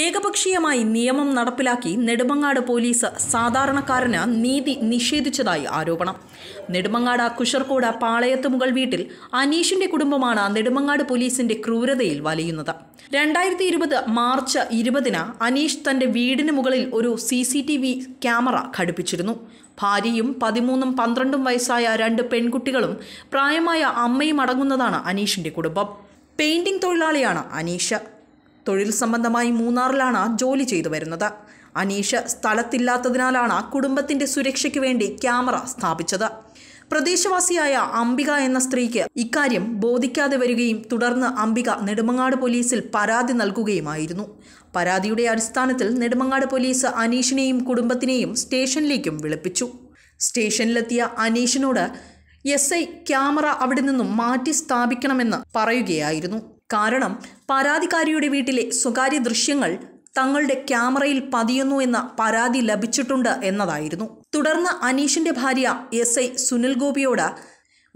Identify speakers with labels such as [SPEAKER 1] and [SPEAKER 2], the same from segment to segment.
[SPEAKER 1] ഏകപക്ഷീയമായി നിയമം നടപ്പിലാക്കി നെടുമങ്ങാട് പോലീസ് സാധാരണക്കാരന് നീതി നിഷേധിച്ചതായി ആരോപണം നെടുമങ്ങാട് പാളയത്ത് മുകൾ വീട്ടിൽ അനീഷിന്റെ കുടുംബമാണ് നെടുമങ്ങാട് പോലീസിന്റെ ക്രൂരതയിൽ വലയുന്നത് രണ്ടായിരത്തി ഇരുപത് മാർച്ച് ഇരുപതിന് അനീഷ് തന്റെ വീടിന് മുകളിൽ ഒരു C C T V camera ഘടിപ്പിച്ചിരുന്നു ഭാര്യയും പതിമൂന്നും പന്ത്രണ്ടും വയസ്സായ രണ്ട് പെൺകുട്ടികളും പ്രായമായ അമ്മയും അടങ്ങുന്നതാണ് അനീഷിന്റെ കുടുംബം പെയിന്റിംഗ് തൊഴിലാളിയാണ് അനീഷ് തൊഴിൽ സംബന്ധമായി മൂന്നാറിലാണ് ജോലി ചെയ്തു വരുന്നത് അനീഷ് സ്ഥലത്തില്ലാത്തതിനാലാണ് കുടുംബത്തിന്റെ സുരക്ഷയ്ക്ക് വേണ്ടി ക്യാമറ സ്ഥാപിച്ചത് പ്രദേശവാസിയായ അംബിക എന്ന സ്ത്രീക്ക് ഇക്കാര്യം ബോധിക്കാതെ വരികയും തുടർന്ന് അംബിക നെടുമങ്ങാട് പോലീസിൽ പരാതി നൽകുകയുമായിരുന്നു പരാതിയുടെ അടിസ്ഥാനത്തിൽ നെടുമങ്ങാട് പോലീസ് അനീഷിനെയും കുടുംബത്തിനെയും സ്റ്റേഷനിലേക്കും വിളിപ്പിച്ചു സ്റ്റേഷനിലെത്തിയ അനീഷിനോട് എസ് ഐ ക്യാമറ അവിടെ നിന്നും മാറ്റി സ്ഥാപിക്കണമെന്ന് പറയുകയായിരുന്നു കാരണം പരാതിക്കാരിയുടെ വീട്ടിലെ സ്വകാര്യ ദൃശ്യങ്ങൾ തങ്ങളുടെ ക്യാമറയിൽ പതിയുന്നു എന്ന പരാതി ലഭിച്ചിട്ടുണ്ട് എന്നതായിരുന്നു തുടർന്ന് അനീഷിന്റെ ഭാര്യ എസ് ഐ സുനിൽ ഗോപിയോട്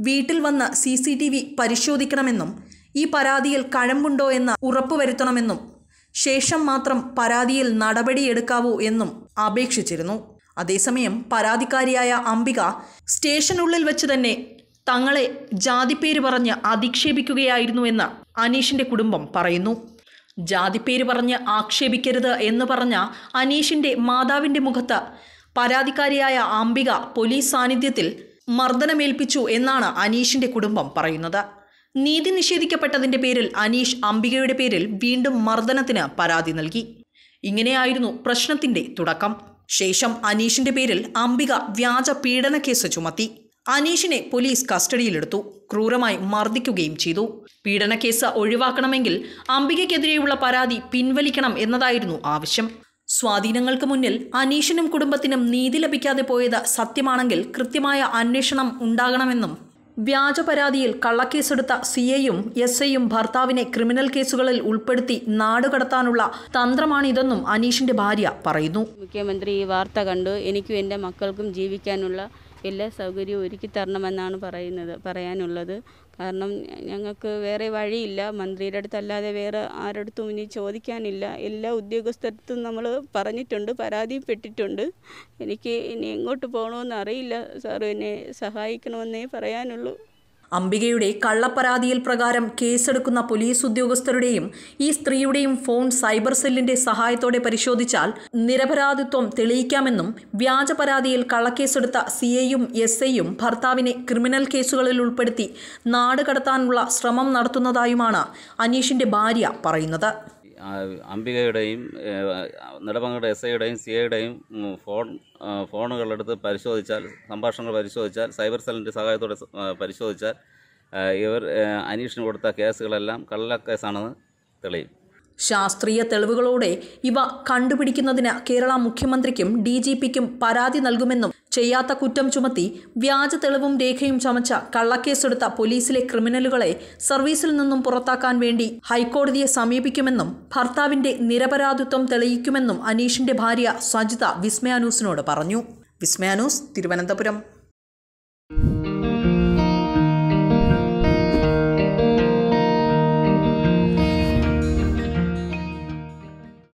[SPEAKER 1] വീട്ടിൽ വന്ന് സി സി ടി വി പരിശോധിക്കണമെന്നും ഈ പരാതിയിൽ കഴമ്പുണ്ടോ എന്ന് ഉറപ്പുവരുത്തണമെന്നും ശേഷം മാത്രം പരാതിയിൽ നടപടിയെടുക്കാവൂ എന്നും അപേക്ഷിച്ചിരുന്നു അതേസമയം പരാതിക്കാരിയായ അംബിക സ്റ്റേഷനുള്ളിൽ വെച്ച് തന്നെ തങ്ങളെ ജാതിപ്പേര് പറഞ്ഞ് അധിക്ഷേപിക്കുകയായിരുന്നുവെന്ന് അനീഷിന്റെ കുടുംബം പറയുന്നു ജാതിപ്പേര് പറഞ്ഞ് ആക്ഷേപിക്കരുത് എന്ന് പറഞ്ഞ അനീഷിന്റെ മാതാവിന്റെ മുഖത്ത് പരാതിക്കാരിയായ അംബിക പോലീസ് സാന്നിധ്യത്തിൽ മർദ്ദനമേൽപ്പിച്ചു എന്നാണ് അനീഷിന്റെ കുടുംബം പറയുന്നത് നീതി നിഷേധിക്കപ്പെട്ടതിന്റെ പേരിൽ അനീഷ് അംബികയുടെ പേരിൽ വീണ്ടും മർദ്ദനത്തിന് പരാതി നൽകി ഇങ്ങനെയായിരുന്നു പ്രശ്നത്തിന്റെ തുടക്കം ശേഷം അനീഷിന്റെ പേരിൽ അംബിക വ്യാജ പീഡന കേസ് ചുമത്തി അനീഷിനെ പോലീസ് കസ്റ്റഡിയിലെടുത്തു ക്രൂരമായി മർദ്ദിക്കുകയും ചെയ്തു പീഡനക്കേസ് ഒഴിവാക്കണമെങ്കിൽ അംബികയ്ക്കെതിരെയുള്ള പരാതി പിൻവലിക്കണം എന്നതായിരുന്നു ആവശ്യം സ്വാധീനങ്ങൾക്ക് മുന്നിൽ അനീഷിനും കുടുംബത്തിനും നീതി ലഭിക്കാതെ പോയത് സത്യമാണെങ്കിൽ കൃത്യമായ അന്വേഷണം ഉണ്ടാകണമെന്നും വ്യാജ പരാതിയിൽ കള്ളക്കേസെടുത്ത സി എയും എസ് ഐയും ഭർത്താവിനെ ക്രിമിനൽ കേസുകളിൽ ഉൾപ്പെടുത്തി നാടുകടത്താനുള്ള തന്ത്രമാണിതെന്നും അനീഷിന്റെ ഭാര്യ പറയുന്നു
[SPEAKER 2] മുഖ്യമന്ത്രി ഈ വാർത്ത കണ്ടു എനിക്കും എൻ്റെ മക്കൾക്കും ജീവിക്കാനുള്ള എല്ലാ സൗകര്യവും ഒരുക്കി തരണമെന്നാണ് പറയുന്നത് പറയാനുള്ളത് കാരണം ഞങ്ങൾക്ക് വേറെ വഴിയില്ല മന്ത്രിയുടെ അടുത്തല്ലാതെ വേറെ ആരടുത്തും ഇനി ചോദിക്കാനില്ല എല്ലാ ഉദ്യോഗസ്ഥരടുത്തും നമ്മൾ പറഞ്ഞിട്ടുണ്ട് പരാതിപ്പെട്ടിട്ടുണ്ട് എനിക്ക് ഇനി എങ്ങോട്ട് പോകണമെന്ന് അറിയില്ല സാർ എന്നെ സഹായിക്കണമെന്നേ പറയാനുള്ളൂ അംബികയുടെ കള്ളപ്പരാതിയിൽ
[SPEAKER 1] പ്രകാരം കേസെടുക്കുന്ന പോലീസ് ഉദ്യോഗസ്ഥരുടെയും ഈ സ്ത്രീയുടെയും ഫോൺ സൈബർ സെല്ലിന്റെ സഹായത്തോടെ പരിശോധിച്ചാൽ നിരപരാധിത്വം തെളിയിക്കാമെന്നും വ്യാജ പരാതിയിൽ കള്ളക്കേസെടുത്ത സി എയും എസ് ഐയും ഭർത്താവിനെ ക്രിമിനൽ കേസുകളിൽ ഉൾപ്പെടുത്തി നാട് കടത്താനുള്ള ശ്രമം നടത്തുന്നതായുമാണ് അനീഷിന്റെ ഭാര്യ പറയുന്നത്
[SPEAKER 3] അംബികയുടെയും നെടുമ്പങ്ങയുടെ എസ് ഐയുടെയും സി ഐയുടെയും ഫോൺ ഫോണുകളെടുത്ത് പരിശോധിച്ചാൽ സംഭാഷണങ്ങൾ പരിശോധിച്ചാൽ സൈബർ സെല്ലിൻ്റെ സഹായത്തോടെ പരിശോധിച്ചാൽ ഇവർ അനീഷിന് കൊടുത്ത കേസുകളെല്ലാം കള്ളക്കേസാണെന്ന് തെളിയും
[SPEAKER 1] ശാസ്ത്രീയ തെളിവുകളോടെ ഇവ കണ്ടുപിടിക്കുന്നതിന് കേരള മുഖ്യമന്ത്രിക്കും ഡി ജി പിക്കും പരാതി നൽകുമെന്നും ചെയ്യാത്ത കുറ്റം ചുമത്തി വ്യാജ തെളിവും രേഖയും ചമച്ച കള്ളക്കേസെടുത്ത പോലീസിലെ ക്രിമിനലുകളെ സർവീസിൽ നിന്നും പുറത്താക്കാൻ വേണ്ടി ഹൈക്കോടതിയെ സമീപിക്കുമെന്നും ഭർത്താവിന്റെ നിരപരാധിത്വം തെളിയിക്കുമെന്നും അനീഷിന്റെ ഭാര്യ സജിത വിസ്മയാനൂസിനോട് പറഞ്ഞു വിസ്മയാനൂസ് തിരുവനന്തപുരം